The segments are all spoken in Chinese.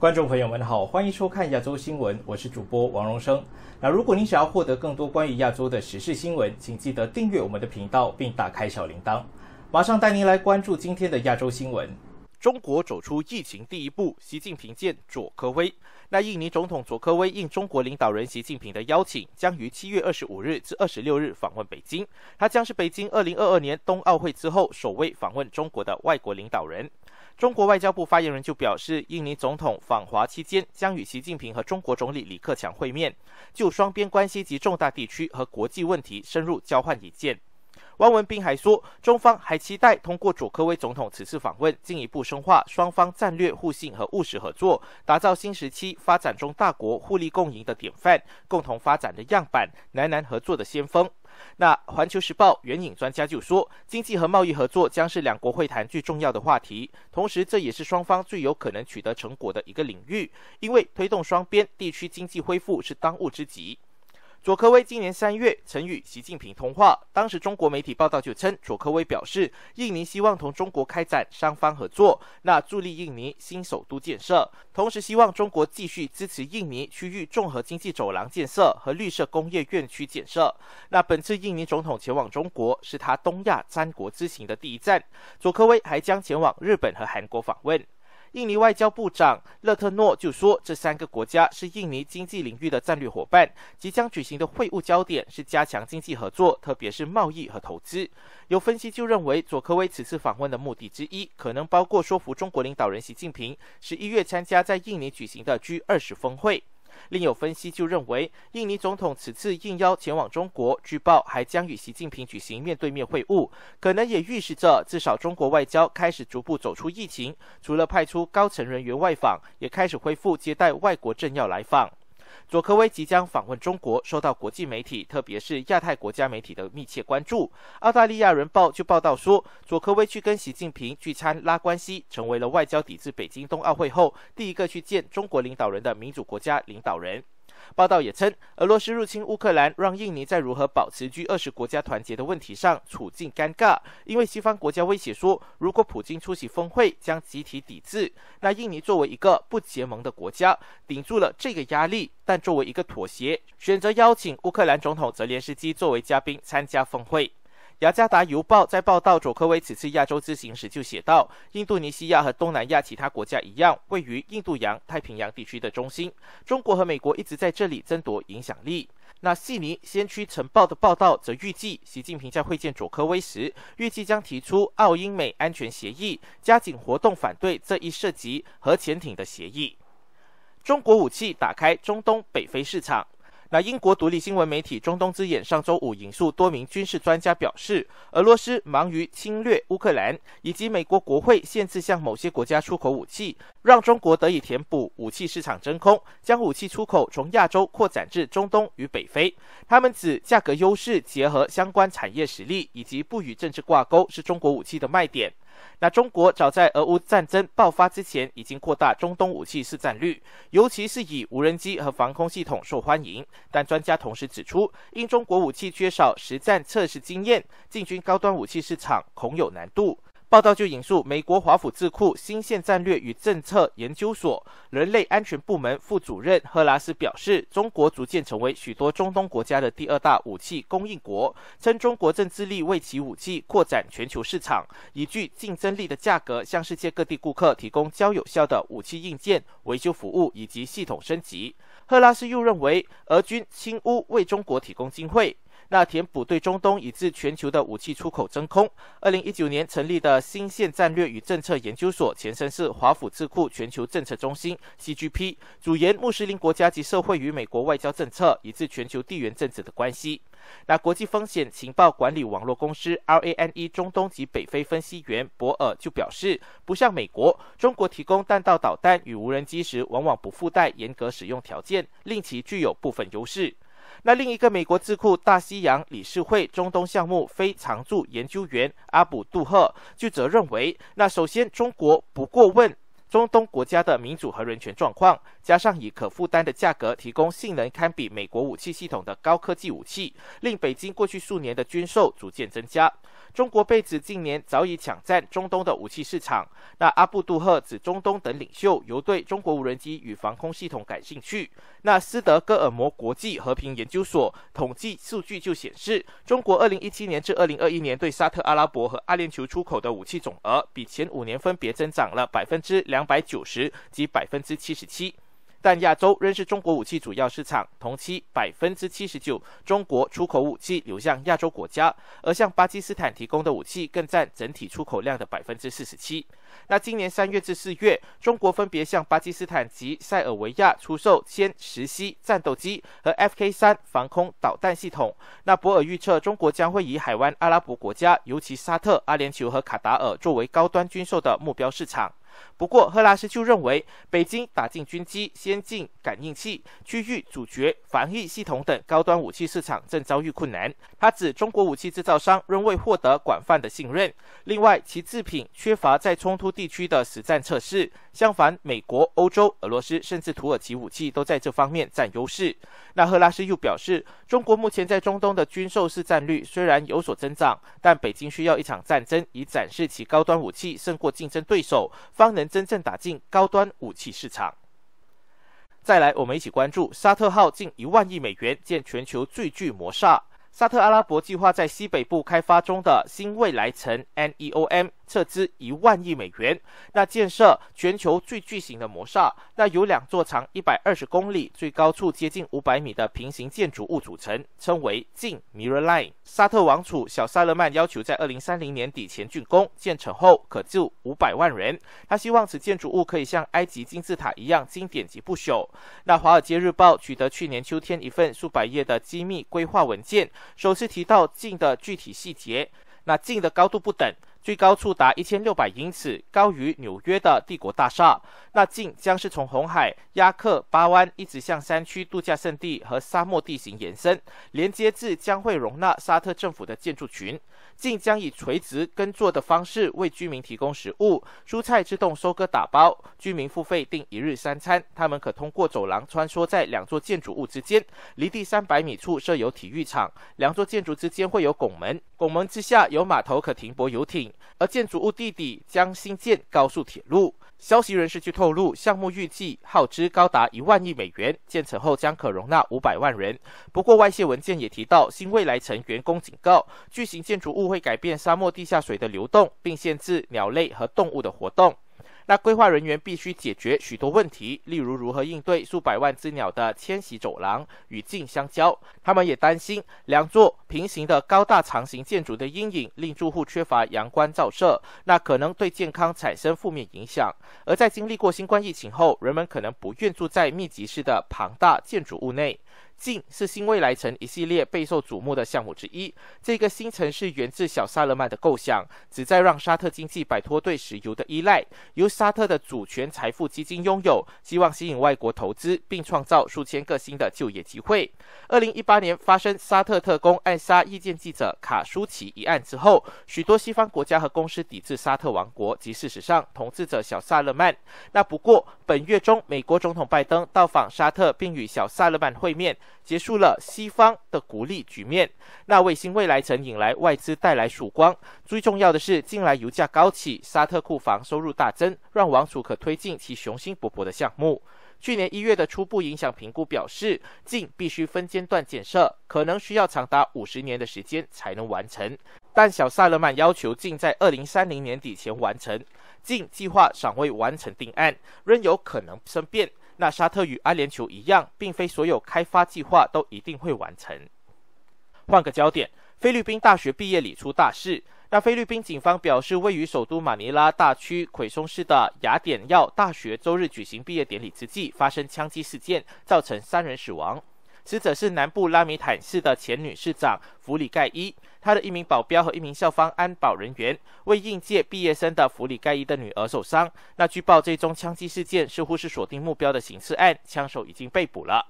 观众朋友们好，欢迎收看亚洲新闻，我是主播王荣生。那如果您想要获得更多关于亚洲的时事新闻，请记得订阅我们的频道并打开小铃铛。马上带您来关注今天的亚洲新闻。中国走出疫情第一步，习近平见佐科威。那印尼总统佐科威应中国领导人习近平的邀请，将于七月二十五日至二十六日访问北京。他将是北京二零二二年冬奥会之后首位访问中国的外国领导人。中国外交部发言人就表示，印尼总统访华期间将与习近平和中国总理李克强会面，就双边关系及重大地区和国际问题深入交换意见。汪文斌还说，中方还期待通过佐科威总统此次访问，进一步深化双方战略互信和务实合作，打造新时期发展中大国互利共赢的典范、共同发展的样板、南南合作的先锋。那《环球时报》援引专家就说，经济和贸易合作将是两国会谈最重要的话题，同时这也是双方最有可能取得成果的一个领域，因为推动双边地区经济恢复是当务之急。佐科威今年三月曾与习近平通话，当时中国媒体报道就称，佐科威表示印尼希望同中国开展双方合作，那助力印尼新首都建设，同时希望中国继续支持印尼区域综合经济走廊建设和绿色工业园区建设。那本次印尼总统前往中国是他东亚三国之行的第一站，佐科威还将前往日本和韩国访问。印尼外交部长勒特诺就说，这三个国家是印尼经济领域的战略伙伴。即将举行的会晤焦点是加强经济合作，特别是贸易和投资。有分析就认为，佐科威此次访问的目的之一，可能包括说服中国领导人习近平十一月参加在印尼举行的 G 二十峰会。另有分析就认为，印尼总统此次应邀前往中国，据报还将与习近平举行面对面会晤，可能也预示着至少中国外交开始逐步走出疫情。除了派出高层人员外访，也开始恢复接待外国政要来访。佐科威即将访问中国，受到国际媒体，特别是亚太国家媒体的密切关注。《澳大利亚人报》就报道说，佐科威去跟习近平聚餐拉关系，成为了外交抵制北京冬奥会后第一个去见中国领导人的民主国家领导人。报道也称，俄罗斯入侵乌克兰让印尼在如何保持 g 二十国家团结的问题上处境尴尬，因为西方国家威胁说，如果普京出席峰会，将集体抵制。那印尼作为一个不结盟的国家，顶住了这个压力，但作为一个妥协，选择邀请乌克兰总统泽连斯基作为嘉宾参加峰会。雅加达邮报在报道佐科威此次亚洲之行时就写道：“印度尼西亚和东南亚其他国家一样，位于印度洋、太平洋地区的中心。中国和美国一直在这里争夺影响力。”那悉尼先驱晨报的报道则预计，习近平在会见佐科威时，预计将提出澳英美安全协议，加紧活动反对这一涉及核潜艇的协议。中国武器打开中东北非市场。那英国独立新闻媒体《中东之眼》上周五引述多名军事专家表示，俄罗斯忙于侵略乌克兰，以及美国国会限制向某些国家出口武器，让中国得以填补武器市场真空，将武器出口从亚洲扩展至中东与北非。他们指，价格优势结合相关产业实力以及不与政治挂钩，是中国武器的卖点。那中国早在俄乌战争爆发之前，已经扩大中东武器市占率，尤其是以无人机和防空系统受欢迎。但专家同时指出，因中国武器缺少实战测试经验，进军高端武器市场恐有难度。报道就引述美国华府智库新线战略与政策研究所人类安全部门副主任赫拉斯表示：“中国逐渐成为许多中东国家的第二大武器供应国。”称中国正致力为其武器扩展全球市场，以具竞争力的价格向世界各地顾客提供较有效的武器硬件维修服务以及系统升级。赫拉斯又认为，俄军侵乌为中国提供机会。那填补对中东以至全球的武器出口真空。二零一九年成立的新线战略与政策研究所，前身是华府智库全球政策中心 （CGP），主研穆斯林国家及社会与美国外交政策以至全球地缘政治的关系。那国际风险情报管理网络公司 （RANE） 中东及北非分析员博尔就表示，不像美国，中国提供弹道导弹与无人机时，往往不附带严格使用条件，令其具有部分优势。那另一个美国智库大西洋理事会中东项目非常驻研究员阿卜杜赫，就则认为，那首先中国不过问。中东国家的民主和人权状况，加上以可负担的价格提供性能堪比美国武器系统的高科技武器，令北京过去数年的军售逐渐增加。中国被指近年早已抢占中东的武器市场。那阿布杜赫指中东等领袖由对中国无人机与防空系统感兴趣。那斯德哥尔摩国际和平研究所统计数据就显示，中国二零一七年至二零二一年对沙特阿拉伯和阿联酋出口的武器总额，比前五年分别增长了百分之两。两百九十及百分之七十七，但亚洲仍是中国武器主要市场。同期百分之七十九中国出口武器流向亚洲国家，而向巴基斯坦提供的武器更占整体出口量的百分之四十七。那今年三月至四月，中国分别向巴基斯坦及塞尔维亚出售歼十 C 战斗机和 F K 三防空导弹系统。那博尔预测，中国将会以海湾阿拉伯国家，尤其沙特、阿联酋和卡达尔，作为高端军售的目标市场。不过，赫拉斯就认为，北京打进军机、先进感应器、区域主角防御系统等高端武器市场正遭遇困难。他指，中国武器制造商仍未获得广泛的信任，另外，其制品缺乏在冲突地区的实战测试。相反，美国、欧洲、俄罗斯甚至土耳其武器都在这方面占优势。那赫拉斯又表示，中国目前在中东的军售市占率虽然有所增长，但北京需要一场战争以展示其高端武器胜过竞争对手。方能真正打进高端武器市场。再来，我们一起关注沙特号近一万亿美元建全球最具魔煞。沙特阿拉伯计划在西北部开发中的新未来城 NEOM。撤资一万亿美元，那建设全球最巨型的摩萨，那由两座长一百二十公里、最高处接近五百米的平行建筑物组成，称为近 Mirror Line。沙特王储小萨勒曼要求在二零三零年底前竣工，建成后可就五百万人。他希望此建筑物可以像埃及金字塔一样经典及不朽。那《华尔街日报》取得去年秋天一份数百页的机密规划文件，首次提到近的具体细节。那近的高度不等。最高处达一千六百英尺，高于纽约的帝国大厦。那径将是从红海亚克巴湾一直向山区度假胜地和沙漠地形延伸，连接至将会容纳沙特政府的建筑群。竟将以垂直耕作的方式为居民提供食物，蔬菜自动收割打包，居民付费订一日三餐。他们可通过走廊穿梭在两座建筑物之间。离地三百米处设有体育场，两座建筑之间会有拱门，拱门之下有码头可停泊游艇。而建筑物地底将新建高速铁路。消息人士据透露，项目预计耗资高达一万亿美元，建成后将可容纳五百万人。不过，外泄文件也提到，新未来城员工警告，巨型建筑物会改变沙漠地下水的流动，并限制鸟类和动物的活动。那规划人员必须解决许多问题，例如如何应对数百万只鸟的迁徙走廊与近相交。他们也担心两座平行的高大长形建筑的阴影令住户缺乏阳光照射，那可能对健康产生负面影响。而在经历过新冠疫情后，人们可能不愿住在密集式的庞大建筑物内。近是新未来城一系列备受瞩目的项目之一。这个新城市源自小萨勒曼的构想，旨在让沙特经济摆脱对石油的依赖。由沙特的主权财富基金拥有，希望吸引外国投资并创造数千个新的就业机会。二零一八年发生沙特特工暗杀意见记者卡舒奇一案之后，许多西方国家和公司抵制沙特王国及事实上统治者小萨勒曼。那不过，本月中美国总统拜登到访沙特，并与小萨勒曼会面。结束了西方的孤立局面。那卫星未来曾引来外资带来曙光。最重要的是，近来油价高企，沙特库房收入大增，让王储可推进其雄心勃勃的项目。去年一月的初步影响评估表示，净必须分阶段建设，可能需要长达五十年的时间才能完成。但小萨勒曼要求竟在二零三零年底前完成。净计划尚未完成定案，仍有可能生变。那沙特与阿联酋一样，并非所有开发计划都一定会完成。换个焦点，菲律宾大学毕业礼出大事。那菲律宾警方表示，位于首都马尼拉大区奎松市的雅典耀大学周日举行毕业典礼之际，发生枪击事件，造成三人死亡。死者是南部拉米坦市的前女市长弗里盖伊，她的一名保镖和一名校方安保人员，为应届毕业生的弗里盖伊的女儿受伤。那据报，这宗枪击事件似乎是锁定目标的刑事案，枪手已经被捕了。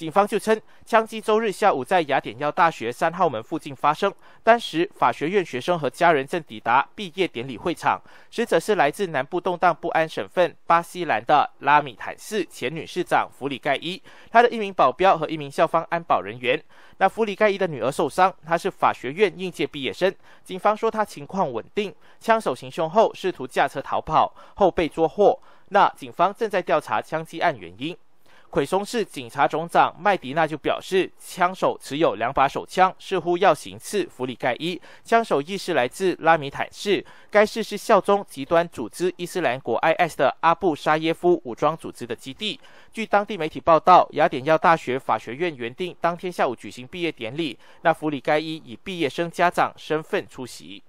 警方就称，枪击周日下午在雅典要大学三号门附近发生。当时法学院学生和家人正抵达毕业典礼会场，死者是来自南部动荡不安省份巴西兰的拉米坦市前女市长弗里盖伊，她的一名保镖和一名校方安保人员。那弗里盖伊的女儿受伤，她是法学院应届毕业生。警方说她情况稳定。枪手行凶后试图驾车逃跑，后被捉获。那警方正在调查枪击案原因。奎松市警察总长麦迪娜就表示，枪手持有两把手枪，似乎要行刺弗里盖伊。枪手亦是来自拉米坦市，该市是效忠极端组织伊斯兰国 （IS） 的阿布沙耶夫武装组织的基地。据当地媒体报道，雅典要大学法学院原定当天下午举行毕业典礼，那弗里盖伊以毕业生家长身份出席。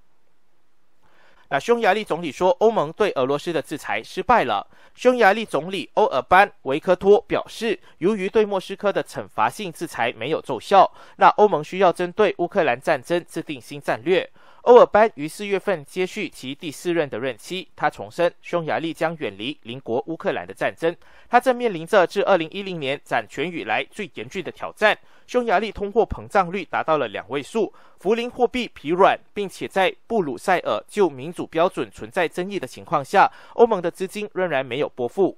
那匈牙利总理说，欧盟对俄罗斯的制裁失败了。匈牙利总理欧尔班维克托表示，由于对莫斯科的惩罚性制裁没有奏效，那欧盟需要针对乌克兰战争制定新战略。欧尔班于四月份接续其第四任的任期，他重申匈牙利将远离邻国乌克兰的战争。他正面临着自二零一零年掌权以来最严峻的挑战：匈牙利通货膨胀率达到了两位数，福林货币疲软，并且在布鲁塞尔就民主标准存在争议的情况下，欧盟的资金仍然没有拨付。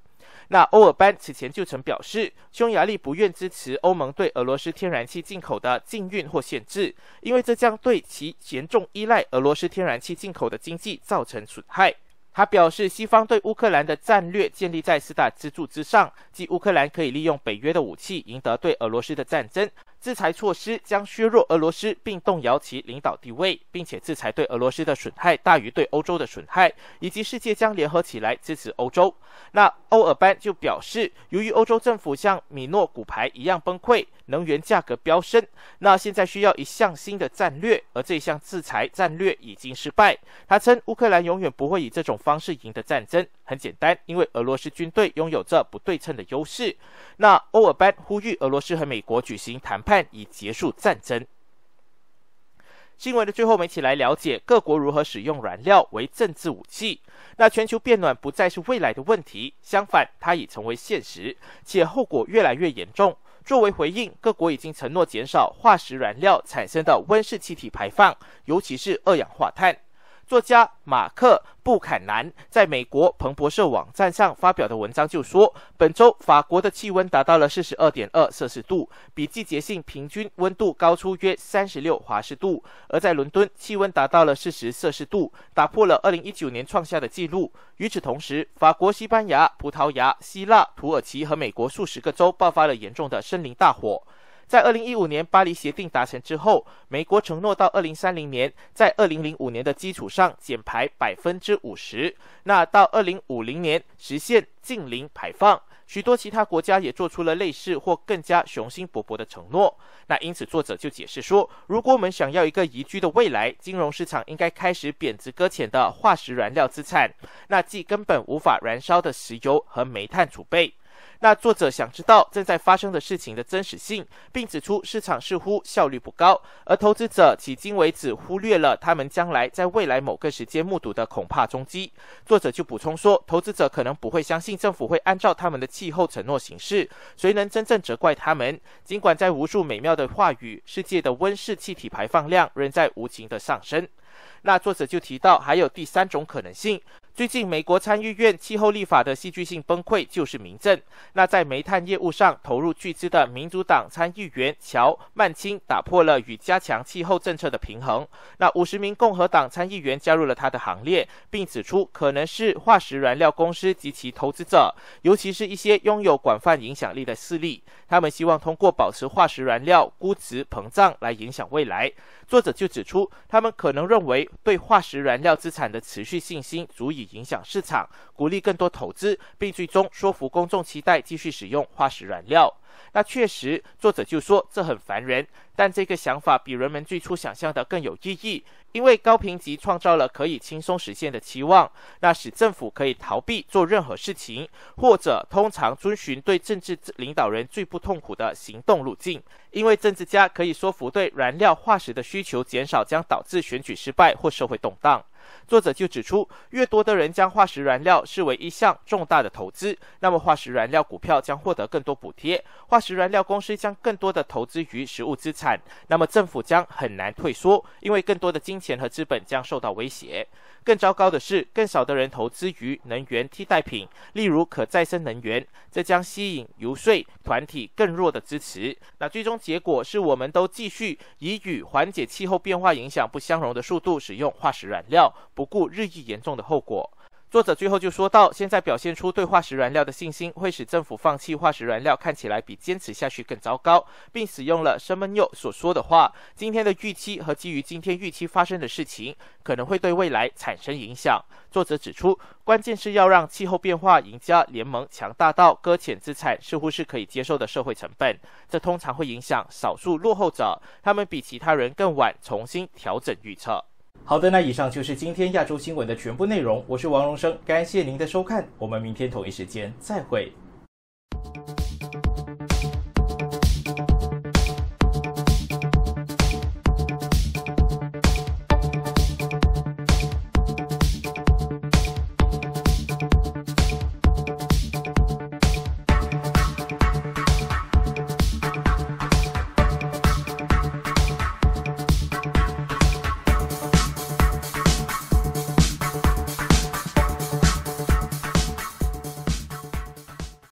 那欧尔班此前就曾表示，匈牙利不愿支持欧盟对俄罗斯天然气进口的禁运或限制，因为这将对其严重依赖俄罗斯天然气进口的经济造成损害。他表示，西方对乌克兰的战略建立在四大支柱之上，即乌克兰可以利用北约的武器赢得对俄罗斯的战争。制裁措施将削弱俄罗斯并动摇其领导地位，并且制裁对俄罗斯的损害大于对欧洲的损害，以及世界将联合起来支持欧洲。那欧尔班就表示，由于欧洲政府像米诺骨牌一样崩溃，能源价格飙升，那现在需要一项新的战略，而这项制裁战略已经失败。他称，乌克兰永远不会以这种方式赢得战争。很简单，因为俄罗斯军队拥有着不对称的优势。那欧尔班呼吁俄罗斯和美国举行谈判，以结束战争。新闻的最后，一起来了解各国如何使用燃料为政治武器。那全球变暖不再是未来的问题，相反，它已成为现实，且后果越来越严重。作为回应，各国已经承诺减少化石燃料产生的温室气体排放，尤其是二氧化碳。作家马克·布坎南在美国彭博社网站上发表的文章就说，本周法国的气温达到了四十二点二摄氏度，比季节性平均温度高出约三十六华氏度；而在伦敦，气温达到了四十摄氏度，打破了二零一九年创下的纪录。与此同时，法国、西班牙、葡萄牙、希腊、土耳其和美国数十个州爆发了严重的森林大火。在二零一五年巴黎协定达成之后，美国承诺到二零三零年，在二零零五年的基础上减排百分之五十。那到二零五零年实现净零排放，许多其他国家也做出了类似或更加雄心勃勃的承诺。那因此，作者就解释说，如果我们想要一个宜居的未来，金融市场应该开始贬值搁浅的化石燃料资产，那即根本无法燃烧的石油和煤炭储备。那作者想知道正在发生的事情的真实性，并指出市场似乎效率不高，而投资者迄今为止忽略了他们将来在未来某个时间目睹的恐怕冲击。作者就补充说，投资者可能不会相信政府会按照他们的气候承诺行事，谁能真正责怪他们？尽管在无数美妙的话语，世界的温室气体排放量仍在无情的上升。那作者就提到还有第三种可能性。最近，美国参议院气候立法的戏剧性崩溃就是明证。那在煤炭业务上投入巨资的民主党参议员乔·曼青打破了与加强气候政策的平衡。那五十名共和党参议员加入了他的行列，并指出可能是化石燃料公司及其投资者，尤其是一些拥有广泛影响力的势力，他们希望通过保持化石燃料估值膨胀来影响未来。作者就指出，他们可能认为对化石燃料资产的持续信心足以。影响市场，鼓励更多投资，并最终说服公众期待继续使用化石燃料。那确实，作者就说这很烦人，但这个想法比人们最初想象的更有意义，因为高评级创造了可以轻松实现的期望，那使政府可以逃避做任何事情，或者通常遵循对政治领导人最不痛苦的行动路径，因为政治家可以说服对燃料化石的需求减少将导致选举失败或社会动荡。作者就指出，越多的人将化石燃料视为一项重大的投资，那么化石燃料股票将获得更多补贴；化石燃料公司将更多的投资于实物资产，那么政府将很难退缩，因为更多的金钱和资本将受到威胁。更糟糕的是，更少的人投资于能源替代品，例如可再生能源，这将吸引游说团体更弱的支持。那最终结果是我们都继续以与缓解气候变化影响不相容的速度使用化石燃料。不顾日益严重的后果，作者最后就说到：现在表现出对化石燃料的信心，会使政府放弃化石燃料，看起来比坚持下去更糟糕，并使用了申孟佑所说的话：“今天的预期和基于今天预期发生的事情，可能会对未来产生影响。”作者指出，关键是要让气候变化赢家联盟强大到搁浅资产似乎是可以接受的社会成本，这通常会影响少数落后者，他们比其他人更晚重新调整预测。好的，那以上就是今天亚洲新闻的全部内容。我是王荣生，感谢您的收看，我们明天同一时间再会。